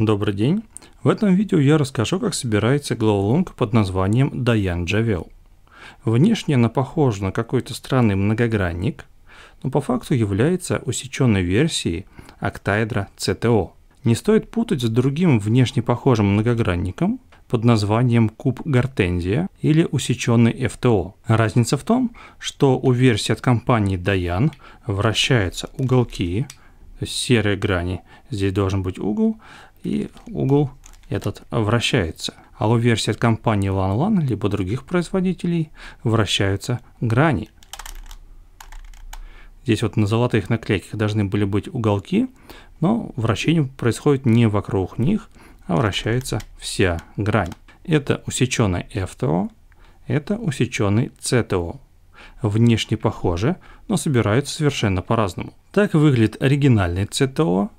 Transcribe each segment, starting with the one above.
Добрый день! В этом видео я расскажу, как собирается головоломка под названием Даян Джавел. Внешне она похожа на какой-то странный многогранник, но по факту является усеченной версией октаэдра CTO. Не стоит путать с другим внешне похожим многогранником под названием куб Гортензия или усеченный FTO. Разница в том, что у версии от компании Даян вращаются уголки, серые грани, здесь должен быть угол, и угол этот вращается. а у версии от компании LanLan, либо других производителей, вращаются грани. Здесь вот на золотых наклейках должны были быть уголки, но вращение происходит не вокруг них, а вращается вся грань. Это усеченный FTO, это усеченный CTO. Внешне похожи, но собираются совершенно по-разному. Так выглядит оригинальный CTO,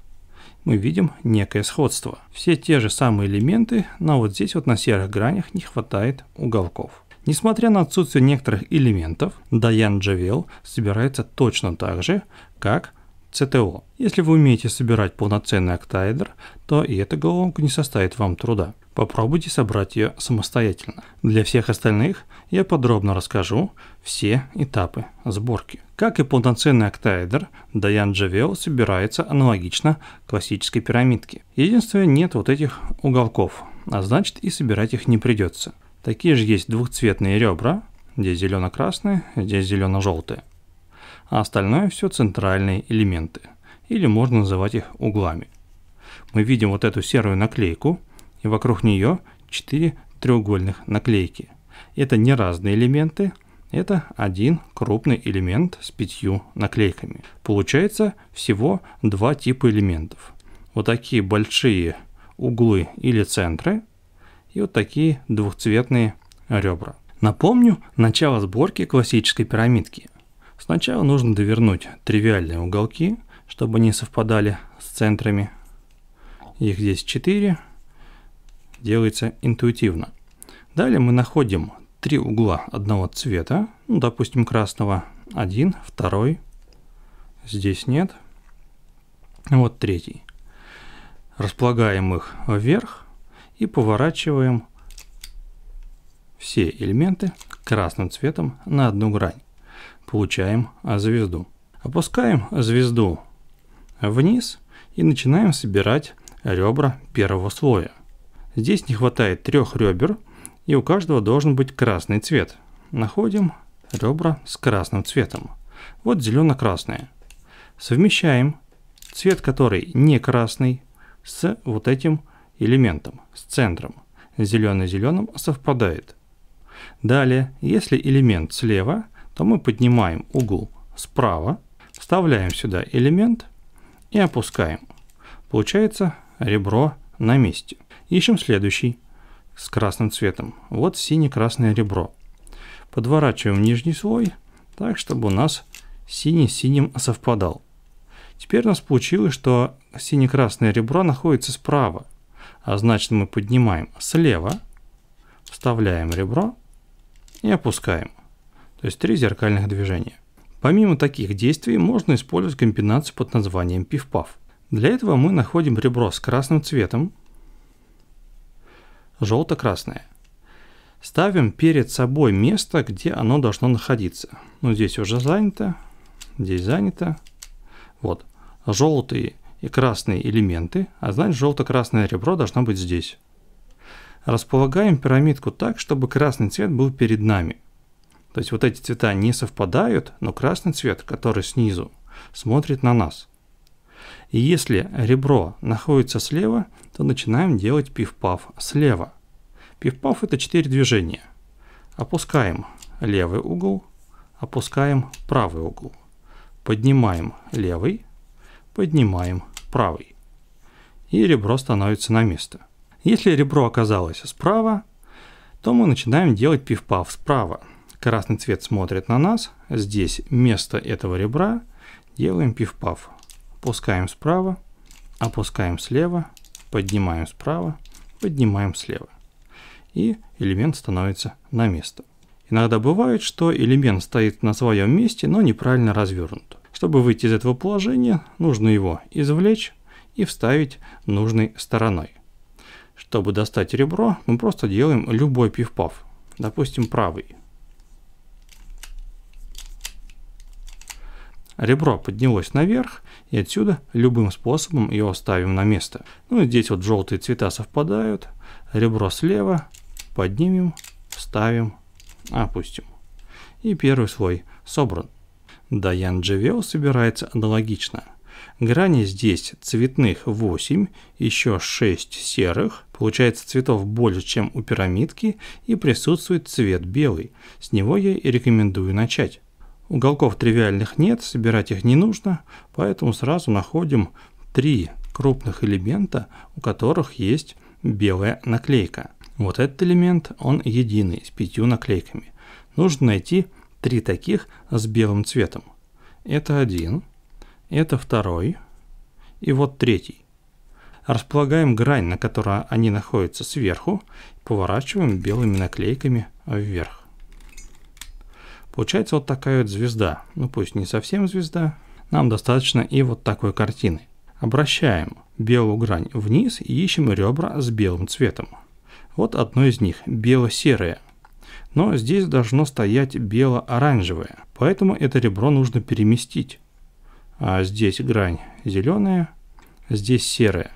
мы видим некое сходство. Все те же самые элементы, но вот здесь вот на серых гранях не хватает уголков. Несмотря на отсутствие некоторых элементов, Даян Джавел собирается точно так же, как ЦТО. Если вы умеете собирать полноценный октаэдр, то и эта головка не составит вам труда. Попробуйте собрать ее самостоятельно. Для всех остальных я подробно расскажу все этапы сборки. Как и полноценный октаэдр, Даян Джавел собирается аналогично классической пирамидке. Единственное, нет вот этих уголков, а значит и собирать их не придется. Такие же есть двухцветные ребра, здесь зелено-красные, здесь зелено-желтые а остальное все центральные элементы, или можно называть их углами. Мы видим вот эту серую наклейку, и вокруг нее 4 треугольных наклейки. Это не разные элементы, это один крупный элемент с пятью наклейками. Получается всего два типа элементов. Вот такие большие углы или центры, и вот такие двухцветные ребра. Напомню начало сборки классической пирамидки – Сначала нужно довернуть тривиальные уголки, чтобы они совпадали с центрами. Их здесь 4. Делается интуитивно. Далее мы находим три угла одного цвета, ну, допустим, красного. Один, второй. Здесь нет. Вот третий. Располагаем их вверх и поворачиваем все элементы красным цветом на одну грань получаем звезду. Опускаем звезду вниз и начинаем собирать ребра первого слоя. Здесь не хватает трех ребер, и у каждого должен быть красный цвет. Находим ребра с красным цветом. Вот зелено-красные. Совмещаем цвет, который не красный, с вот этим элементом, с центром. Зеленый-зеленым совпадает. Далее, если элемент слева – то мы поднимаем угол справа, вставляем сюда элемент и опускаем. Получается ребро на месте. Ищем следующий с красным цветом. Вот сине-красное ребро. Подворачиваем нижний слой, так, чтобы у нас синий с синим совпадал. Теперь у нас получилось, что сине-красное ребро находится справа, а значит мы поднимаем слева, вставляем ребро и опускаем то есть три зеркальных движения. Помимо таких действий можно использовать комбинацию под названием пиф-паф. Для этого мы находим ребро с красным цветом, желто-красное. Ставим перед собой место, где оно должно находиться. Ну, здесь уже занято, здесь занято. Вот, желтые и красные элементы, а значит желто-красное ребро должно быть здесь. Располагаем пирамидку так, чтобы красный цвет был перед нами – то есть вот эти цвета не совпадают, но красный цвет, который снизу, смотрит на нас. И если ребро находится слева, то начинаем делать пиф-паф слева. Пиф-паф это 4 движения. Опускаем левый угол, опускаем правый угол. Поднимаем левый, поднимаем правый. И ребро становится на место. Если ребро оказалось справа, то мы начинаем делать пиф-паф справа. Красный цвет смотрит на нас. Здесь вместо этого ребра делаем пиф-паф. Опускаем справа, опускаем слева, поднимаем справа, поднимаем слева. И элемент становится на место. Иногда бывает, что элемент стоит на своем месте, но неправильно развернут. Чтобы выйти из этого положения, нужно его извлечь и вставить нужной стороной. Чтобы достать ребро, мы просто делаем любой пиф-паф, допустим правый. Ребро поднялось наверх, и отсюда любым способом его ставим на место. Ну и здесь вот желтые цвета совпадают. Ребро слева, поднимем, ставим, опустим. И первый слой собран. Даян Джевел собирается аналогично. Грани здесь цветных 8, еще 6 серых, получается цветов больше, чем у пирамидки, и присутствует цвет белый. С него я и рекомендую начать. Уголков тривиальных нет, собирать их не нужно, поэтому сразу находим три крупных элемента, у которых есть белая наклейка. Вот этот элемент, он единый, с пятью наклейками. Нужно найти три таких с белым цветом. Это один, это второй и вот третий. Располагаем грань, на которой они находятся сверху, поворачиваем белыми наклейками вверх. Получается вот такая вот звезда. Ну пусть не совсем звезда. Нам достаточно и вот такой картины. Обращаем белую грань вниз и ищем ребра с белым цветом. Вот одно из них, бело-серое. Но здесь должно стоять бело-оранжевое, поэтому это ребро нужно переместить. А здесь грань зеленая, здесь серая.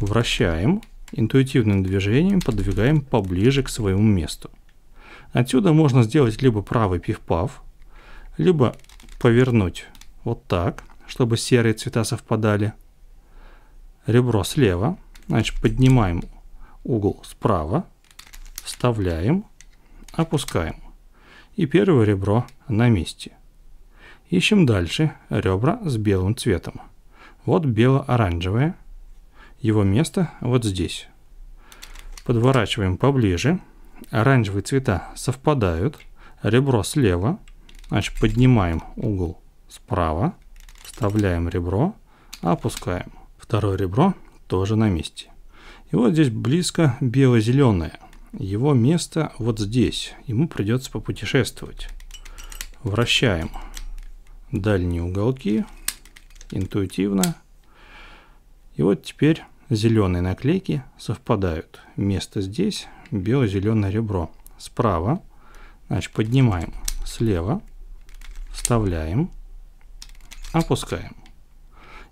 Вращаем, интуитивным движением подвигаем поближе к своему месту. Отсюда можно сделать либо правый пиф-паф, либо повернуть вот так, чтобы серые цвета совпадали. Ребро слева, значит поднимаем угол справа, вставляем, опускаем. И первое ребро на месте. Ищем дальше ребра с белым цветом. Вот бело-оранжевое. Его место вот здесь. Подворачиваем поближе оранжевые цвета совпадают. Ребро слева. Значит, поднимаем угол справа. Вставляем ребро. Опускаем. Второе ребро тоже на месте. И вот здесь близко бело-зеленое. Его место вот здесь. Ему придется попутешествовать. Вращаем дальние уголки интуитивно. И вот теперь зеленой наклейки совпадают. Место здесь бело зеленое ребро. Справа, значит, поднимаем слева, вставляем, опускаем.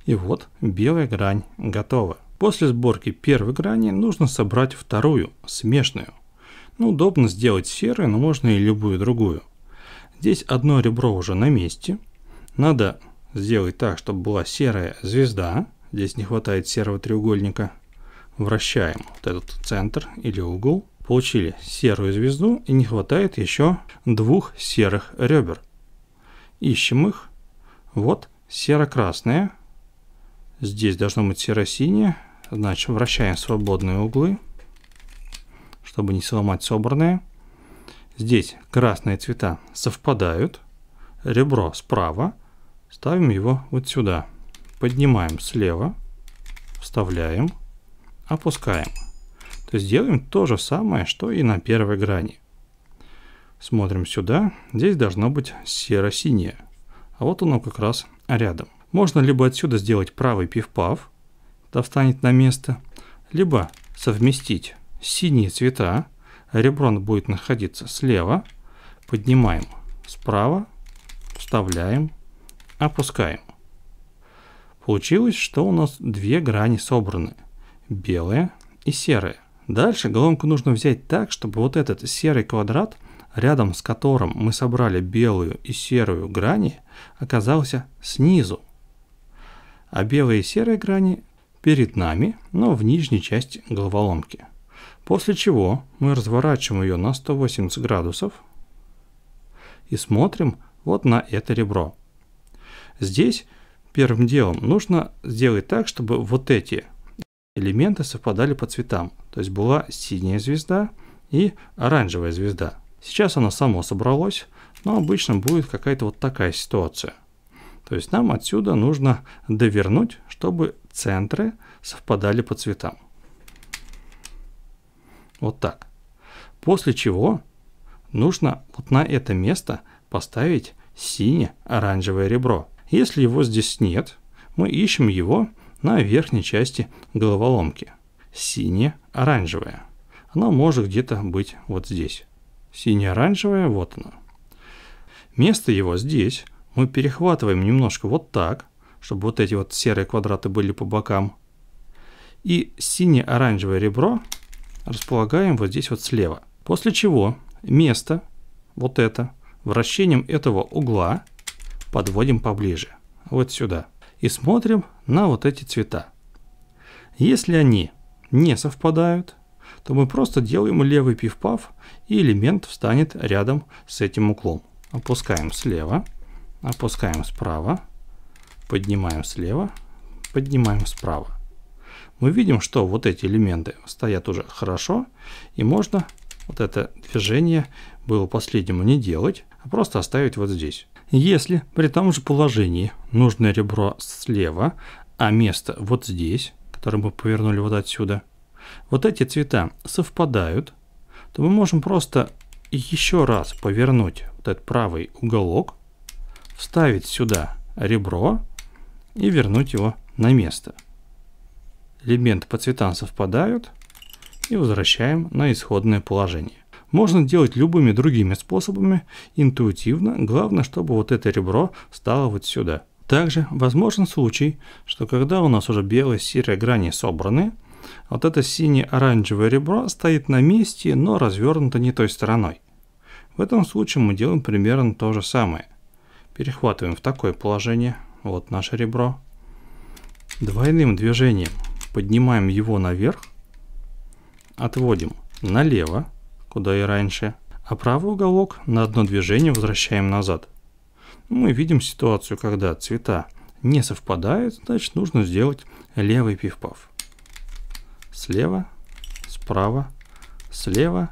И вот белая грань готова. После сборки первой грани нужно собрать вторую, смешную. Ну, удобно сделать серую, но можно и любую другую. Здесь одно ребро уже на месте. Надо сделать так, чтобы была серая звезда, здесь не хватает серого треугольника, вращаем вот этот центр или угол, получили серую звезду и не хватает еще двух серых ребер. Ищем их. Вот серо-красные. Здесь должно быть серо-синее. Значит, вращаем свободные углы, чтобы не сломать собранные. Здесь красные цвета совпадают. Ребро справа. Ставим его вот сюда поднимаем слева, вставляем, опускаем. То есть делаем то же самое, что и на первой грани. Смотрим сюда, здесь должно быть серо-синее, а вот оно как раз рядом. Можно либо отсюда сделать правый пивпав, да встанет на место, либо совместить синие цвета, реброн будет находиться слева, поднимаем справа, вставляем, опускаем. Получилось, что у нас две грани собраны, белая и серая. Дальше головку нужно взять так, чтобы вот этот серый квадрат, рядом с которым мы собрали белую и серую грани, оказался снизу. А белые и серые грани перед нами, но в нижней части головоломки. После чего мы разворачиваем ее на 180 градусов и смотрим вот на это ребро. Здесь Первым делом нужно сделать так, чтобы вот эти элементы совпадали по цветам. То есть была синяя звезда и оранжевая звезда. Сейчас оно само собралось, но обычно будет какая-то вот такая ситуация. То есть нам отсюда нужно довернуть, чтобы центры совпадали по цветам. Вот так. После чего нужно вот на это место поставить сине-оранжевое ребро. Если его здесь нет, мы ищем его на верхней части головоломки. Сине-оранжевое. Оно может где-то быть вот здесь. Сине-оранжевое, вот оно. Место его здесь. Мы перехватываем немножко вот так, чтобы вот эти вот серые квадраты были по бокам. И сине-оранжевое ребро располагаем вот здесь вот слева. После чего место, вот это, вращением этого угла подводим поближе, вот сюда, и смотрим на вот эти цвета. Если они не совпадают, то мы просто делаем левый пиф-паф, и элемент встанет рядом с этим углом. Опускаем слева, опускаем справа, поднимаем слева, поднимаем справа. Мы видим, что вот эти элементы стоят уже хорошо, и можно вот это движение было последнему не делать, а просто оставить вот здесь. Если при том же положении нужное ребро слева, а место вот здесь, которое мы повернули вот отсюда, вот эти цвета совпадают, то мы можем просто еще раз повернуть вот этот правый уголок, вставить сюда ребро и вернуть его на место. Элементы по цветам совпадают и возвращаем на исходное положение. Можно делать любыми другими способами, интуитивно, главное, чтобы вот это ребро стало вот сюда. Также возможен случай, что когда у нас уже белые серые грани собраны, вот это сине-оранжевое ребро стоит на месте, но развернуто не той стороной. В этом случае мы делаем примерно то же самое. Перехватываем в такое положение, вот наше ребро. Двойным движением поднимаем его наверх, отводим налево, куда и раньше, а правый уголок на одно движение возвращаем назад. Мы видим ситуацию, когда цвета не совпадают, значит нужно сделать левый пиф-паф. Слева, справа, слева.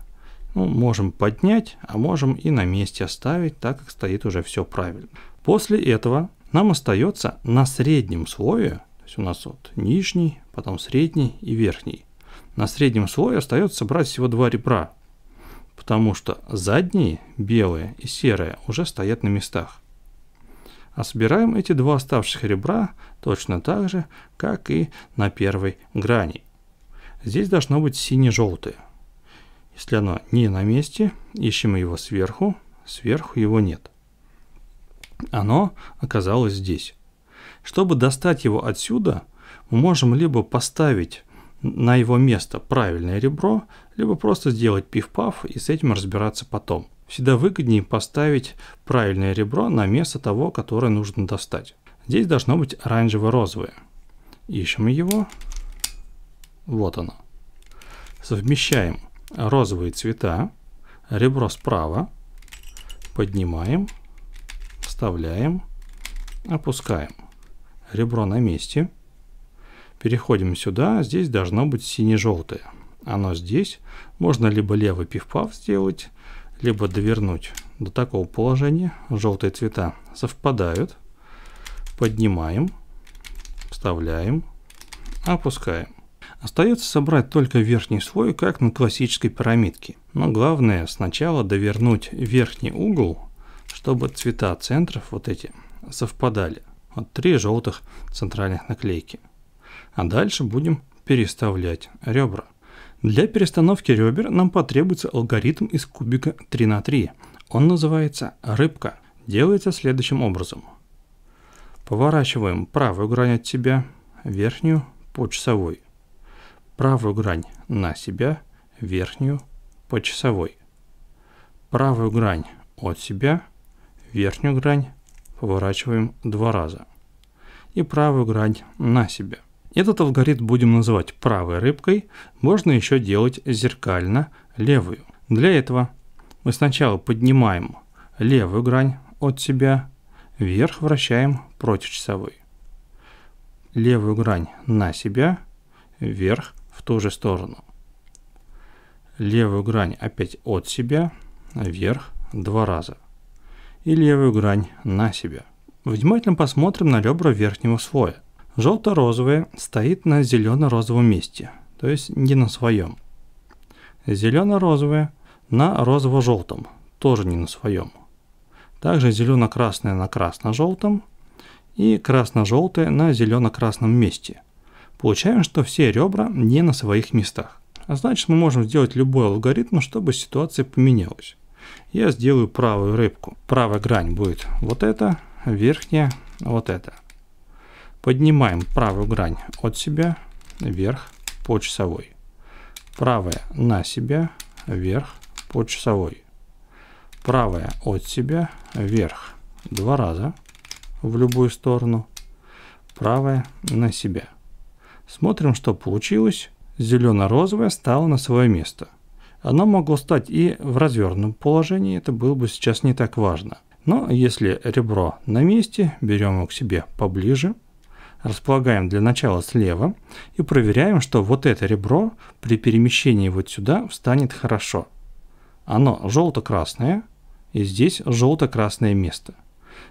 Ну, можем поднять, а можем и на месте оставить, так как стоит уже все правильно. После этого нам остается на среднем слое, то есть у нас вот нижний, потом средний и верхний. На среднем слое остается собрать всего два ребра, потому что задние, белые и серые, уже стоят на местах. А собираем эти два оставшихся ребра точно так же, как и на первой грани. Здесь должно быть сине-желтое. Если оно не на месте, ищем его сверху, сверху его нет. Оно оказалось здесь. Чтобы достать его отсюда, мы можем либо поставить на его место правильное ребро, либо просто сделать пиф-паф и с этим разбираться потом. Всегда выгоднее поставить правильное ребро на место того, которое нужно достать. Здесь должно быть оранжево-розовое. Ищем его. Вот оно. Совмещаем розовые цвета, ребро справа, поднимаем, вставляем, опускаем. Ребро на месте – Переходим сюда, здесь должно быть сине-желтое. Оно здесь. Можно либо левый пиф-паф сделать, либо довернуть до такого положения. Желтые цвета совпадают. Поднимаем, вставляем, опускаем. Остается собрать только верхний слой, как на классической пирамидке. Но главное сначала довернуть верхний угол, чтобы цвета центров вот эти совпадали. Вот три желтых центральных наклейки. А дальше будем переставлять ребра. Для перестановки ребер нам потребуется алгоритм из кубика 3 на 3. Он называется рыбка. Делается следующим образом. Поворачиваем правую грань от себя, верхнюю по часовой. Правую грань на себя, верхнюю по часовой. Правую грань от себя, верхнюю грань поворачиваем два раза. И правую грань на себя – этот алгоритм будем называть правой рыбкой, можно еще делать зеркально левую. Для этого мы сначала поднимаем левую грань от себя, вверх вращаем против часовой. Левую грань на себя, вверх в ту же сторону. Левую грань опять от себя, вверх два раза. И левую грань на себя. Внимательно посмотрим на ребра верхнего слоя – Желто-розовый стоит на зелено-розовом месте, то есть не на своем. Зелено-розовый на розово-желтом, тоже не на своем. Также зелено-красное на красно-желтом и красно-желтое на зелено-красном месте. Получаем, что все ребра не на своих местах. А значит, мы можем сделать любой алгоритм, чтобы ситуация поменялась. Я сделаю правую рыбку. Правая грань будет вот эта верхняя вот эта. Поднимаем правую грань от себя вверх по часовой. Правая на себя вверх по часовой. Правая от себя вверх два раза в любую сторону. Правая на себя. Смотрим, что получилось. Зелено-розовое стало на свое место. Оно могло стать и в развернутом положении, это было бы сейчас не так важно. Но если ребро на месте, берем его к себе поближе – располагаем для начала слева и проверяем, что вот это ребро при перемещении вот сюда встанет хорошо. Оно желто-красное, и здесь желто-красное место.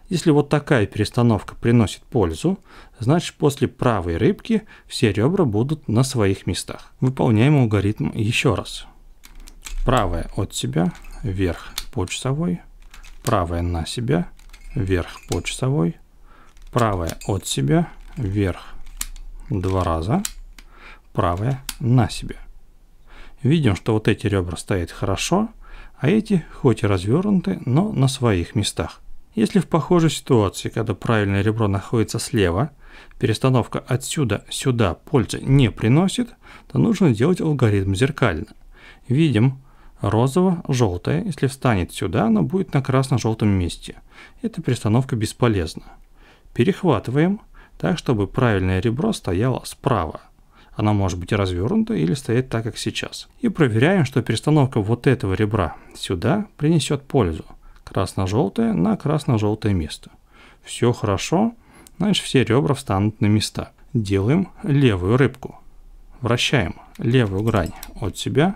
Если вот такая перестановка приносит пользу, значит после правой рыбки все ребра будут на своих местах. Выполняем алгоритм еще раз. Правая от себя, вверх по часовой, правая на себя, вверх по часовой, правая от себя, вверх два раза, правая на себе Видим, что вот эти ребра стоят хорошо, а эти хоть и развернуты, но на своих местах. Если в похожей ситуации, когда правильное ребро находится слева, перестановка отсюда сюда пользы не приносит, то нужно делать алгоритм зеркально. Видим, розово-желтое, если встанет сюда, оно будет на красно-желтом месте. Эта перестановка бесполезна. Перехватываем – так, чтобы правильное ребро стояло справа. оно может быть развернуто или стоять так, как сейчас. И проверяем, что перестановка вот этого ребра сюда принесет пользу. Красно-желтое на красно-желтое место. Все хорошо, значит все ребра встанут на места. Делаем левую рыбку. Вращаем левую грань от себя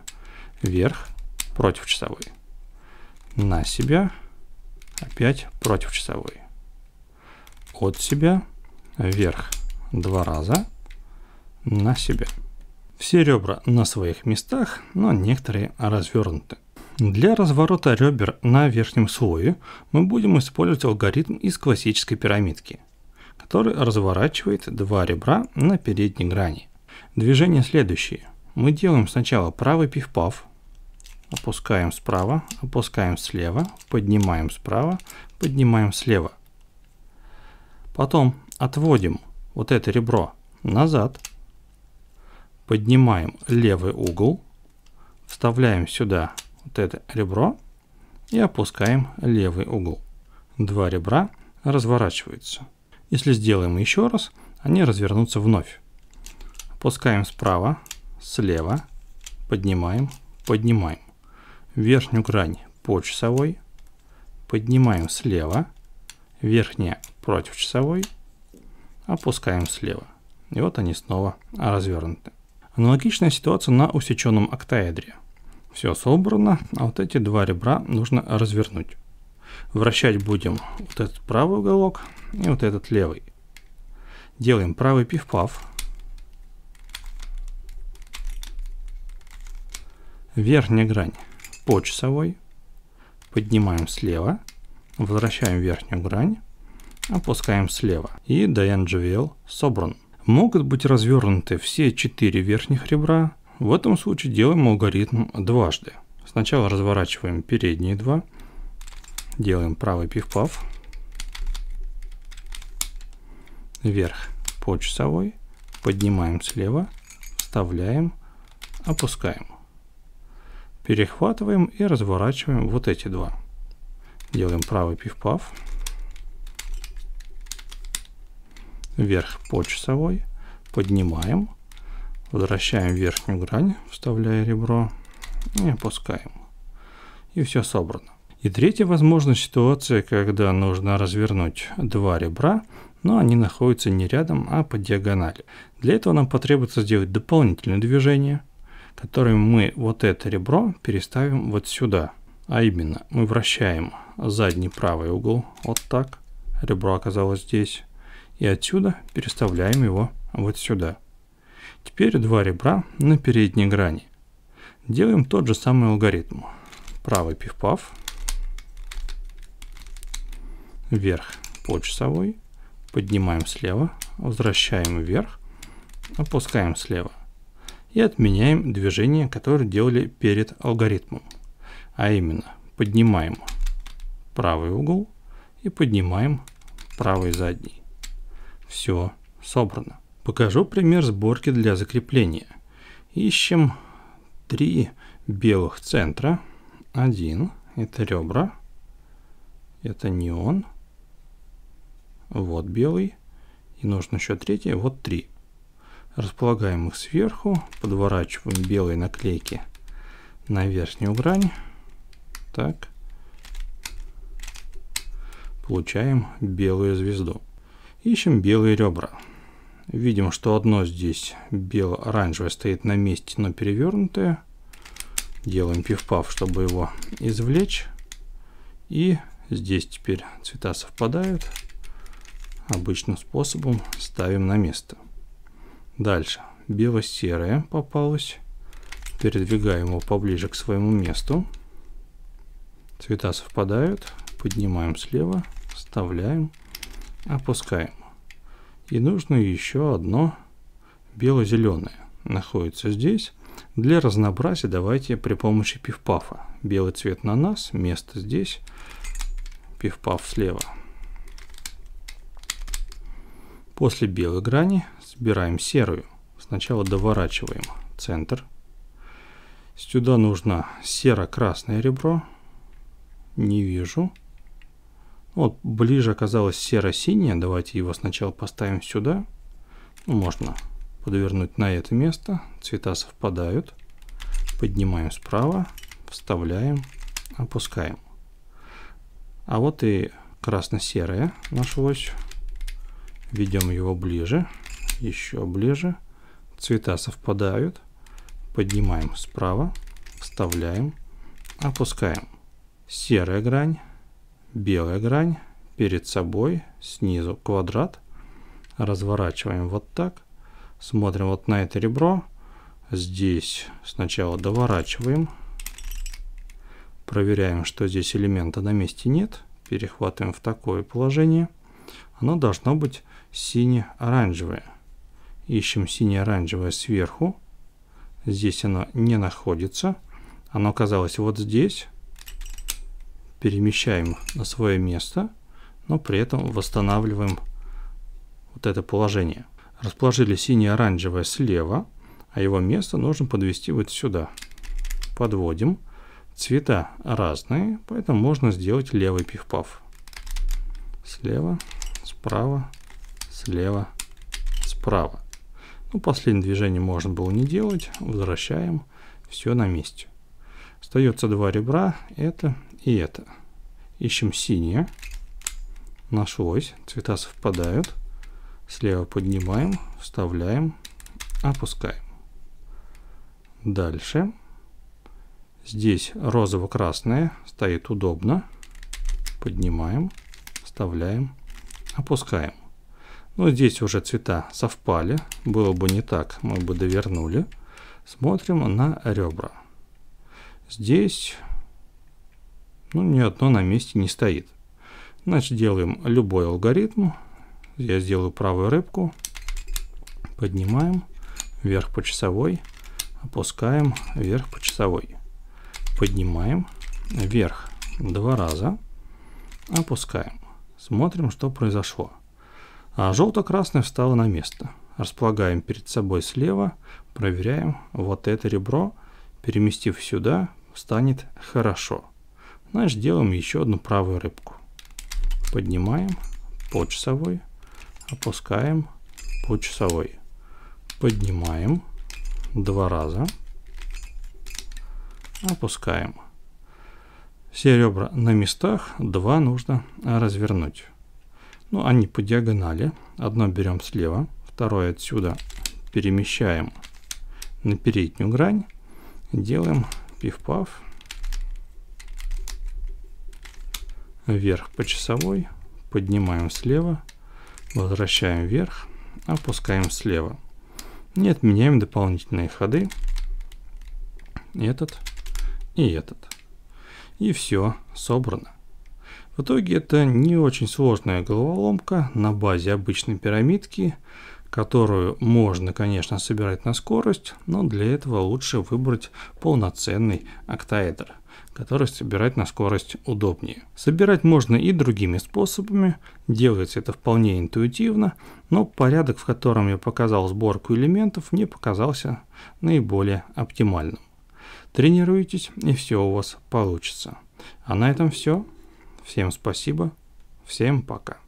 вверх против часовой. На себя опять против часовой. От себя вверх два раза на себя. Все ребра на своих местах, но некоторые развернуты. Для разворота ребер на верхнем слое мы будем использовать алгоритм из классической пирамидки, который разворачивает два ребра на передней грани. движение следующее Мы делаем сначала правый пиф-паф, опускаем справа, опускаем слева, поднимаем справа, поднимаем слева. Потом Отводим вот это ребро назад. Поднимаем левый угол. Вставляем сюда вот это ребро и опускаем левый угол. Два ребра разворачиваются. Если сделаем еще раз, они развернутся вновь. Опускаем справа, слева, поднимаем, поднимаем. Верхнюю грань по часовой, поднимаем слева, верхняя против часовой, опускаем слева. И вот они снова развернуты. Аналогичная ситуация на усеченном октаэдре. Все собрано, а вот эти два ребра нужно развернуть. Вращать будем вот этот правый уголок и вот этот левый. Делаем правый пиф-паф. Верхняя грань по часовой. Поднимаем слева. Возвращаем верхнюю грань опускаем слева. И DNGVL собран. Могут быть развернуты все четыре верхних ребра. В этом случае делаем алгоритм дважды. Сначала разворачиваем передние два, делаем правый пиф-паф, вверх по часовой, поднимаем слева, вставляем, опускаем. Перехватываем и разворачиваем вот эти два. Делаем правый пиф-паф, вверх по часовой, поднимаем, возвращаем верхнюю грань, вставляя ребро и опускаем. И все собрано. И третья возможность ситуация, когда нужно развернуть два ребра, но они находятся не рядом, а по диагонали. Для этого нам потребуется сделать дополнительное движение, которым мы вот это ребро переставим вот сюда. А именно, мы вращаем задний правый угол вот так, ребро оказалось здесь, и отсюда переставляем его вот сюда. Теперь два ребра на передней грани. Делаем тот же самый алгоритм. Правый пивпав, вверх по часовой, поднимаем слева, возвращаем вверх, опускаем слева. И отменяем движение, которое делали перед алгоритмом. А именно, поднимаем правый угол и поднимаем правый задний все собрано. Покажу пример сборки для закрепления. Ищем три белых центра. Один – это ребра, это неон, вот белый, и нужно еще третий, вот три. Располагаем их сверху, подворачиваем белые наклейки на верхнюю грань. Так. Получаем белую звезду. Ищем белые ребра. Видим, что одно здесь бело-оранжевое стоит на месте, но перевернутое. Делаем пивпав чтобы его извлечь. И здесь теперь цвета совпадают. Обычным способом ставим на место. Дальше. Бело-серое попалось. Передвигаем его поближе к своему месту. Цвета совпадают. Поднимаем слева, вставляем. Опускаем. И нужно еще одно бело-зеленое. Находится здесь. Для разнообразия давайте при помощи пивпафа Белый цвет на нас, место здесь, пивпаф слева. После белой грани собираем серую. Сначала доворачиваем центр. Сюда нужно серо-красное ребро. Не вижу. Вот ближе оказалось серо-синее. Давайте его сначала поставим сюда. Ну, можно подвернуть на это место. Цвета совпадают. Поднимаем справа, вставляем, опускаем. А вот и красно-серое нашлось. Ведем его ближе, еще ближе. Цвета совпадают. Поднимаем справа, вставляем, опускаем. Серая грань белая грань, перед собой, снизу квадрат. Разворачиваем вот так. Смотрим вот на это ребро. Здесь сначала доворачиваем. Проверяем, что здесь элемента на месте нет. Перехватываем в такое положение. Оно должно быть сине-оранжевое. Ищем сине-оранжевое сверху. Здесь оно не находится. Оно оказалось вот здесь перемещаем на свое место, но при этом восстанавливаем вот это положение. Расположили синий-оранжевое слева, а его место нужно подвести вот сюда. Подводим. Цвета разные, поэтому можно сделать левый пиф Слева, справа, слева, справа. Ну, последнее движение можно было не делать. Возвращаем. Все на месте. Остается два ребра. Это и это. Ищем синее. Нашлось. Цвета совпадают. Слева поднимаем, вставляем, опускаем. Дальше. Здесь розово-красное. Стоит удобно. Поднимаем, вставляем, опускаем. ну, здесь уже цвета совпали. Было бы не так, мы бы довернули. Смотрим на ребра. Здесь ну, ни одно на месте не стоит. Значит, делаем любой алгоритм. Я сделаю правую рыбку. Поднимаем. Вверх по часовой. Опускаем. Вверх по часовой. Поднимаем. Вверх два раза. Опускаем. Смотрим, что произошло. А желто-красное встало на место. Располагаем перед собой слева. Проверяем. Вот это ребро, переместив сюда, станет хорошо. Значит, делаем еще одну правую рыбку. Поднимаем по часовой, опускаем по часовой. Поднимаем два раза, опускаем. Все ребра на местах, два нужно развернуть. Ну, они по диагонали. Одно берем слева, второе отсюда перемещаем на переднюю грань. Делаем пиф-паф. вверх по часовой, поднимаем слева, возвращаем вверх, опускаем слева. Не отменяем дополнительные ходы. Этот и этот. И все собрано. В итоге это не очень сложная головоломка на базе обычной пирамидки, которую можно, конечно, собирать на скорость, но для этого лучше выбрать полноценный октаэдр, который собирать на скорость удобнее. Собирать можно и другими способами, делается это вполне интуитивно, но порядок, в котором я показал сборку элементов, мне показался наиболее оптимальным. Тренируйтесь, и все у вас получится. А на этом все. Всем спасибо. Всем пока.